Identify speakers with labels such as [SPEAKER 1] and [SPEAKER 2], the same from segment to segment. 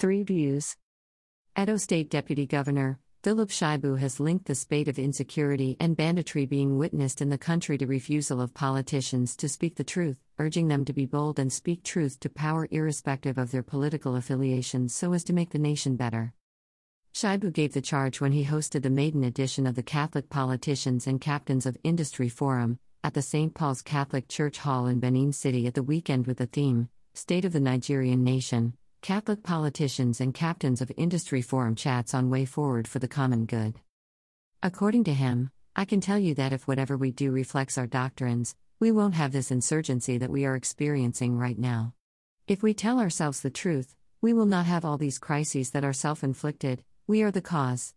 [SPEAKER 1] Three views. Edo State Deputy Governor Philip Shibu has linked the spate of insecurity and banditry being witnessed in the country to refusal of politicians to speak the truth, urging them to be bold and speak truth to power irrespective of their political affiliation so as to make the nation better. Shibu gave the charge when he hosted the maiden edition of the Catholic Politicians and Captains of Industry Forum at the St. Paul's Catholic Church Hall in Benin City at the weekend with the theme, State of the Nigerian Nation, Catholic politicians and captains of industry forum chats on way forward for the common good. According to him, I can tell you that if whatever we do reflects our doctrines, we won't have this insurgency that we are experiencing right now. If we tell ourselves the truth, we will not have all these crises that are self inflicted, we are the cause.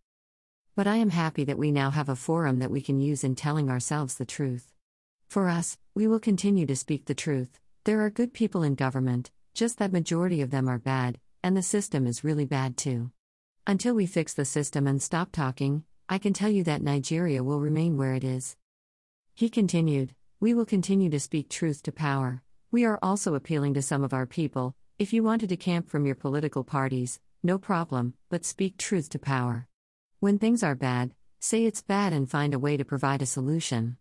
[SPEAKER 1] But I am happy that we now have a forum that we can use in telling ourselves the truth. For us, we will continue to speak the truth. There are good people in government, just that majority of them are bad, and the system is really bad too. Until we fix the system and stop talking, I can tell you that Nigeria will remain where it is. He continued, We will continue to speak truth to power. We are also appealing to some of our people. If you want to decamp from your political parties, no problem, but speak truth to power. When things are bad, say it's bad and find a way to provide a solution.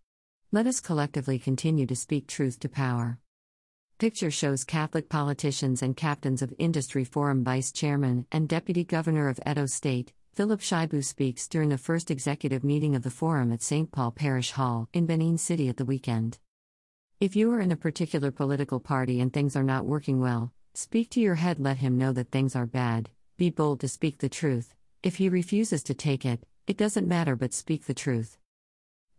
[SPEAKER 1] Let us collectively continue to speak truth to power. Picture shows Catholic politicians and captains of Industry Forum Vice Chairman and Deputy Governor of Edo State, Philip Shibu speaks during the first executive meeting of the forum at St. Paul Parish Hall in Benin City at the weekend. If you are in a particular political party and things are not working well, speak to your head, let him know that things are bad, be bold to speak the truth. If he refuses to take it, it doesn't matter, but speak the truth.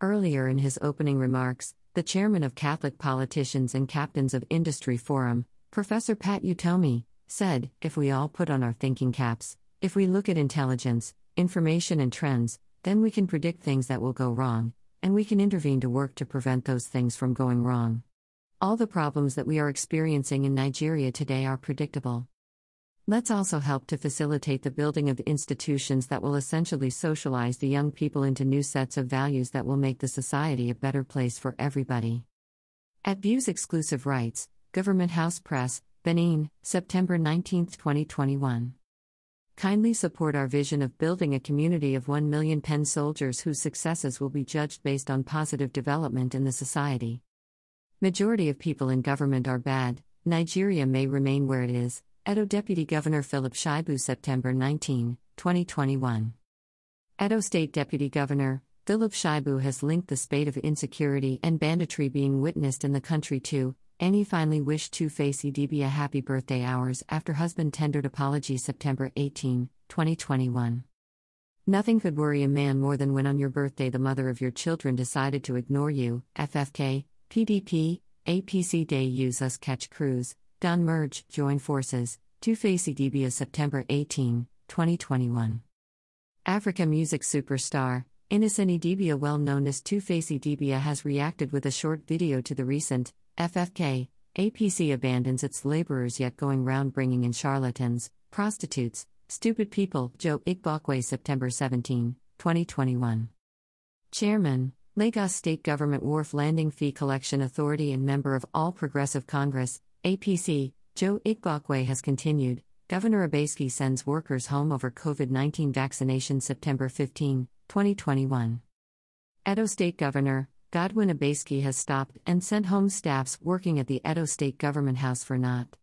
[SPEAKER 1] Earlier in his opening remarks, the chairman of Catholic Politicians and Captains of Industry Forum, Professor Pat Utomi, said If we all put on our thinking caps, if we look at intelligence, information, and trends, then we can predict things that will go wrong, and we can intervene to work to prevent those things from going wrong. All the problems that we are experiencing in Nigeria today are predictable. Let's also help to facilitate the building of institutions that will essentially socialize the young people into new sets of values that will make the society a better place for everybody. At Views Exclusive Rights, Government House Press, Benin, September 19, 2021. Kindly support our vision of building a community of 1 million pen soldiers whose successes will be judged based on positive development in the society. Majority of people in government are bad. Nigeria may remain where it is, Edo Deputy Governor Philip Shibu, September 19, 2021. Edo State Deputy Governor Philip Shibu has linked the spate of insecurity and banditry being witnessed in the country to any finally wished to face Edb a happy birthday hours after husband tendered apology September 18, 2021. Nothing could worry a man more than when on your birthday the mother of your children decided to ignore you, FFK, PDP, APC Day Use Us Catch Cruise, Done merge, join forces, two face Idibia September 18, 2021. Africa music superstar, Innocent Idibia, well known as Two Face Idibia, has reacted with a short video to the recent FFK APC abandons its laborers yet going round bringing in charlatans, prostitutes, stupid people. Joe Igbokwe, September 17, 2021. Chairman, Lagos State Government Wharf Landing Fee Collection Authority and member of All Progressive Congress, APC, Joe Igbokwe has continued. Governor Abeski sends workers home over COVID 19 vaccination September 15, 2021. Edo State Governor Godwin Abeski has stopped and sent home staffs working at the Edo State Government House for not